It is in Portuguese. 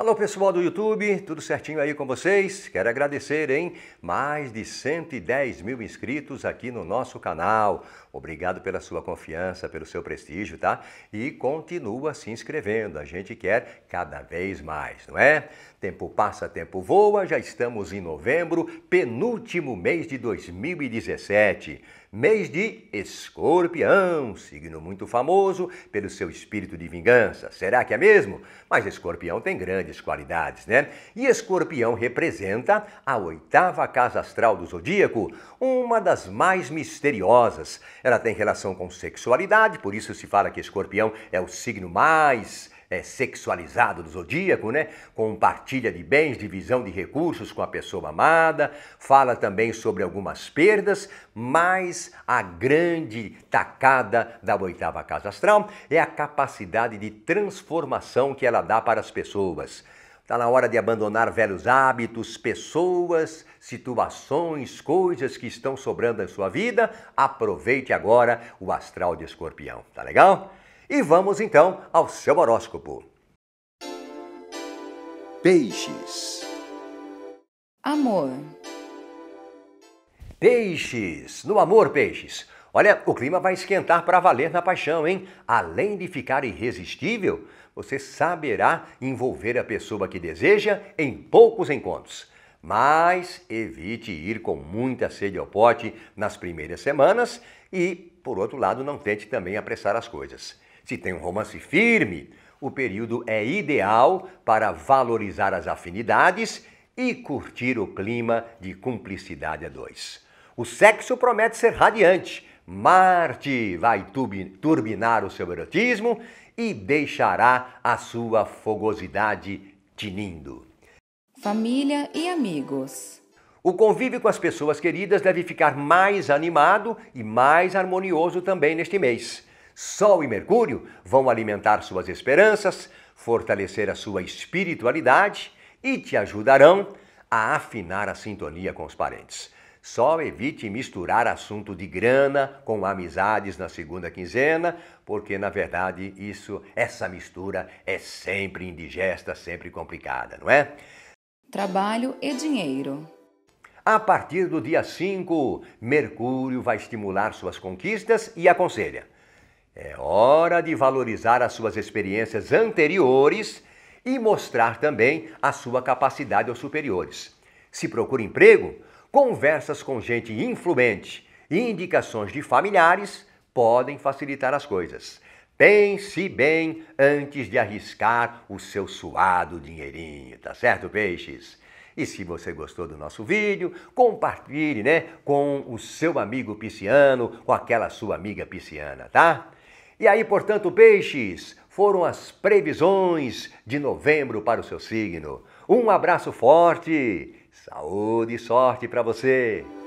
Alô pessoal do YouTube, tudo certinho aí com vocês? Quero agradecer, hein? Mais de 110 mil inscritos aqui no nosso canal. Obrigado pela sua confiança, pelo seu prestígio, tá? E continua se inscrevendo, a gente quer cada vez mais, não é? Tempo passa, tempo voa, já estamos em novembro, penúltimo mês de 2017. Mês de Escorpião, signo muito famoso pelo seu espírito de vingança. Será que é mesmo? Mas Escorpião tem grandes qualidades, né? E Escorpião representa a oitava casa astral do zodíaco, uma das mais misteriosas. Ela tem relação com sexualidade, por isso se fala que Escorpião é o signo mais é, sexualizado do zodíaco, né? Compartilha de bens, divisão de recursos com a pessoa amada, fala também sobre algumas perdas, mas a grande tacada da oitava casa astral é a capacidade de transformação que ela dá para as pessoas. Está na hora de abandonar velhos hábitos, pessoas, situações, coisas que estão sobrando em sua vida. Aproveite agora o astral de escorpião, tá legal? E vamos então ao seu horóscopo. Peixes. Amor. Peixes. No amor, peixes. Olha, o clima vai esquentar para valer na paixão, hein? Além de ficar irresistível, você saberá envolver a pessoa que deseja em poucos encontros. Mas evite ir com muita sede ao pote nas primeiras semanas e, por outro lado, não tente também apressar as coisas. Se tem um romance firme, o período é ideal para valorizar as afinidades e curtir o clima de cumplicidade a dois. O sexo promete ser radiante. Marte vai turbinar o seu erotismo e deixará a sua fogosidade tinindo. Família e amigos. O convívio com as pessoas queridas deve ficar mais animado e mais harmonioso também neste mês. Sol e Mercúrio vão alimentar suas esperanças, fortalecer a sua espiritualidade e te ajudarão a afinar a sintonia com os parentes. Só evite misturar assunto de grana com amizades na segunda quinzena, porque na verdade isso, essa mistura é sempre indigesta, sempre complicada, não é? Trabalho e dinheiro. A partir do dia 5, Mercúrio vai estimular suas conquistas e aconselha: é hora de valorizar as suas experiências anteriores e mostrar também a sua capacidade aos superiores. Se procura emprego, conversas com gente influente e indicações de familiares podem facilitar as coisas. Pense bem antes de arriscar o seu suado dinheirinho, tá certo, peixes? E se você gostou do nosso vídeo, compartilhe, né, com o seu amigo pisciano, com aquela sua amiga pisciana, tá? E aí, portanto, peixes, foram as previsões de novembro para o seu signo. Um abraço forte, saúde e sorte para você!